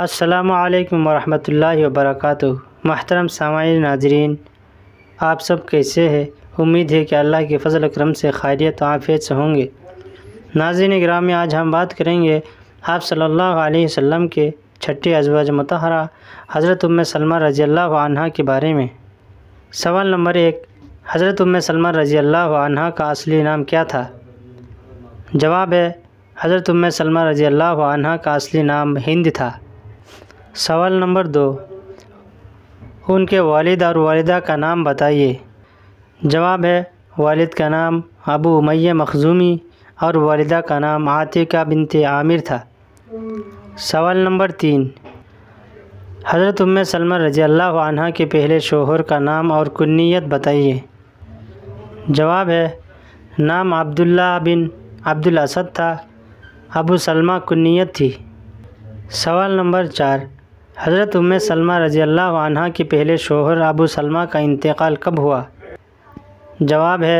अस्सलाम वरहमतुल्लाहि वबरकातुहू महतरम सामाई नाजरीन आप सब कैसे हैं उम्मीद है कि अल्लाह के फजल करम से खैरियत आफियत से होंगे नाजरन ग्राम में आज हम बात करेंगे आप सल्लल्लाहु अलैहि वसल्लम के छठे अजवाज मतहरा हज़रत उम सलमा रज़ी अल्लाह आनहा के बारे में सवाल नंबर एक हज़रत उम सलमा रज़ी अल्लाह आनहा का असली नाम क्या था जवाब है हज़रत उम सलमा रज़ी अल्लाह आनहा का असली नाम हिंद था सवाल नंबर दो उनके वालिद और वालदा का नाम बताइए जवाब है वालिद का नाम अबू उमैया मखजूमी और वालदा का नाम आतिका बिनते आमिर था सवाल नंबर तीन हज़रत उम सलमा रजी अल्लाह आनहा के पहले शोहर का नाम और कुन्नीत बताइए जवाब है नाम अब्दुल्ला बिन अब्दुल असद था अबू सलमा कुन्नीत थी सवाल नंबर चार हज़रत उम सलमा रज़ी अल्लाह के पहले शोहर अबू सलमा का इंतकाल कब हुआ जवाब है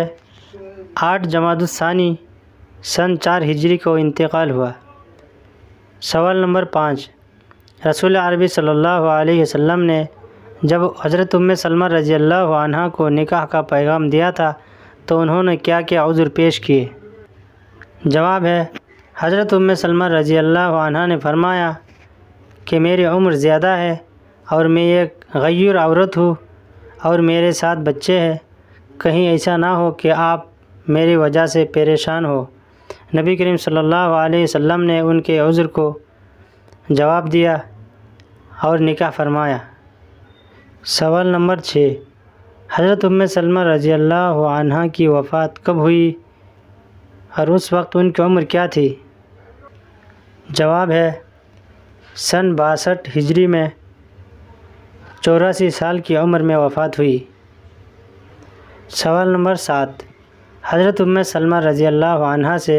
आठ जमादुसानी सन चार हिजरी को इंतकाल हुआ सवाल नंबर पाँच रसूल अरबी सल्लल्लाहु अलैहि वसल्लम ने जब हज़रत उम सलमा रज़ी अल्लाह को निकाह का पैगाम दिया था तो उन्होंने क्या क्या उज़र पेश किए जवाब है हज़रत उम सलमा रज़ी अल्लाह ने फरमाया कि मेरी उम्र ज़्यादा है और मैं एक गैर औरत हूँ और मेरे साथ बच्चे हैं कहीं ऐसा ना हो कि आप मेरी वजह से परेशान हो नबी करीम सल्लल्लाहु अलैहि वसल्लम ने उनके उज़र को जवाब दिया और निकाह फरमाया सवाल नंबर छः हज़रत उम सलमा रज़ी अल्लाह की वफ़ात कब हुई और उस वक्त उनकी उम्र क्या थी जवाब है सन बासठ हिजरी में चौरासी साल की उम्र में वफ़ात हुई सवाल नंबर सात हज़रत उम सलमा रज़ी अल्लाह से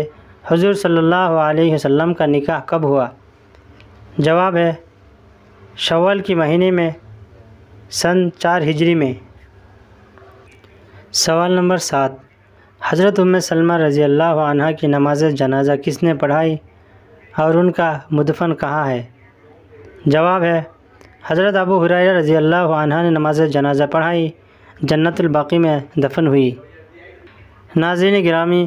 हजूर सल्लल्लाहु अलैहि वसल्लम का निकाह कब हुआ जवाब है शवल के महीने में सन चार हिजरी में सवाल नंबर सात हज़रत उम सलमा रज़ी अल्लाह की नमाज जनाजा किसने पढ़ाई और उनका मुदफन कहाँ है जवाब है हज़रत अबू हुरैरा रज़ी अल्लाह ने नमाज जनाजा पढ़ाई जन्नतबाकी में दफन हुई नाजिन ग्रामी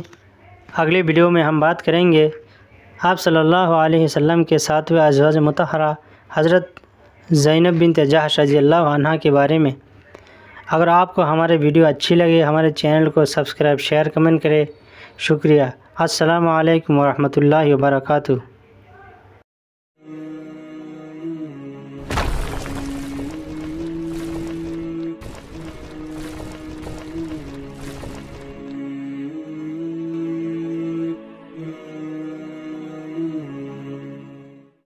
अगले वीडियो में हम बात करेंगे आप सल्लल्लाहु अलैहि वसल्लम के सातवें अजवाज मतहरा हज़रत ज़ैनब बिन तजाश रजी अल्लाह के बारे में अगर आपको हमारे वीडियो अच्छी लगे हमारे चैनल को सब्सक्राइब शेयर कमेंट करें शुक्रिया अस्सलाम वालेकुम रहमतुल्लाहि